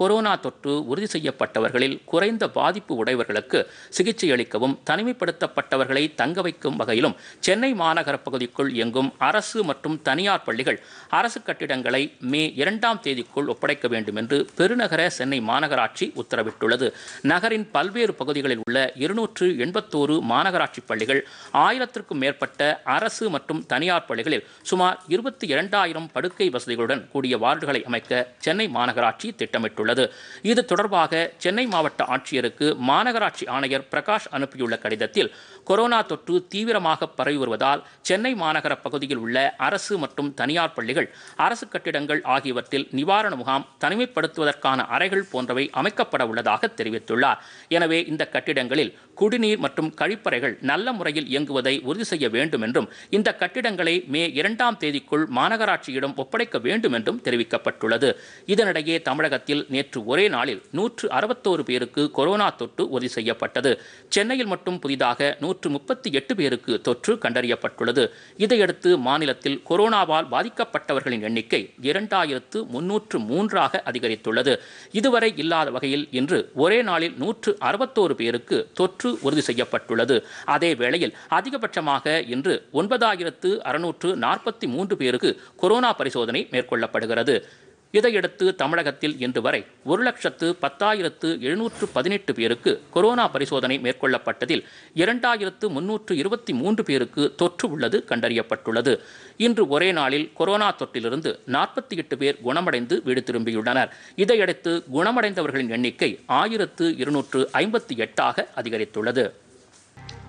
corona தொற்று உறுதி செய்யப்பட்டவர்களில் குறைந்த பாதிப்பு உடையவர்களுக்கு சிகிச்சை அளிக்கவும் தனிமைப்படுத்தப்பட்டவர்களை தங்க வைக்கும் வகையிலும் சென்னை மாநகர பகுதிக்குள் இயங்கும் அரசு மற்றும் தனியார் பள்ளிகள் அரசு கட்டிடங்களை மே இரண்டாம் தேதிக்குள் ஒப்படைக்க வேண்டும் என்று பெருநகர சென்னை மாநகராட்சி உத்தரவிட்டுள்ளது நகரின் பல்வேறு பகுதிகளில் உள்ள இருநூற்று எண்பத்தோரு மாநகராட்சி பள்ளிகள் ஆயிரத்திற்கும் மேற்பட்ட அரசு மற்றும் தனியார் பள்ளிகளில் சுமார் இருபத்தி இரண்டாயிரம் படுக்கை வசதிகளுடன் கூடிய வார்டுகளை அமைக்க சென்னை மாநகராட்சி திட்டமிட்டுள்ளது தெரிவித்துள்ளது இது தொடர்பாக சென்னை மாவட்ட ஆட்சியருக்கு மாநகராட்சி ஆணையர் பிரகாஷ் அனுப்பியுள்ள கடிதத்தில் கொரோனா தொற்று தீவிரமாக பரவி வருவதால் சென்னை மாநகர பகுதியில் உள்ள அரசு மற்றும் தனியார் பள்ளிகள் அரசு கட்டிடங்கள் ஆகியவற்றில் நிவாரண முகாம் தனிமைப்படுத்துவதற்கான அறைகள் போன்றவை அமைக்கப்பட உள்ளதாக தெரிவித்துள்ளார் எனவே இந்த கட்டிடங்களில் குடிநீர் மற்றும் கழிப்பறைகள் நல்ல முறையில் இயங்குவதை உறுதி செய்ய வேண்டும் என்றும் இந்த கட்டிடங்களை மே இரண்டாம் தேதிக்குள் மாநகராட்சியிடம் ஒப்படைக்க வேண்டும் என்றும் தெரிவிக்கப்பட்டுள்ளது இதனிடையே தமிழகத்தில் நேற்று ஒரே நாளில் நூற்று அறுபத்தோரு பேருக்கு கொரோனா தொற்று உறுதி செய்யப்பட்டது சென்னையில் மட்டும் புதிதாக நூற்று முப்பத்தி எட்டு பேருக்கு தொற்று கண்டறியப்பட்டுள்ளது இதையடுத்து மாநிலத்தில் கொரோனாவால் பாதிக்கப்பட்டவர்களின் எண்ணிக்கை இரண்டாயிரத்து முன்னூற்று மூன்றாக அதிகரித்துள்ளது இதுவரை இல்லாத வகையில் இன்று ஒரே நாளில் நூற்று அறுபத்தோரு பேருக்கு தொற்று உறுதி செய்யப்பட்டுள்ளது அதே வேளையில் அதிகபட்சமாக இன்று ஒன்பதாயிரத்து அறுநூற்று நாற்பத்தி மூன்று பேருக்கு கொரோனா பரிசோதனை மேற்கொள்ளப்படுகிறது இதையடுத்து தமிழகத்தில் இன்று வரை ஒரு லட்சத்து பத்தாயிரத்து எழுநூற்று பதினெட்டு பேருக்கு கொரோனா பரிசோதனை மேற்கொள்ளப்பட்டதில் இரண்டாயிரத்து முன்னூற்று இருபத்தி மூன்று பேருக்கு தொற்று உள்ளது கண்டறியப்பட்டுள்ளது இன்று ஒரே நாளில் கொரோனா தொற்றிலிருந்து நாற்பத்தி எட்டு பேர் குணமடைந்து வீடு திரும்பியுள்ளனர் இதையடுத்து குணமடைந்தவர்களின் எண்ணிக்கை ஆயிரத்து இருநூற்று ஐம்பத்தி எட்டாக அதிகரித்துள்ளது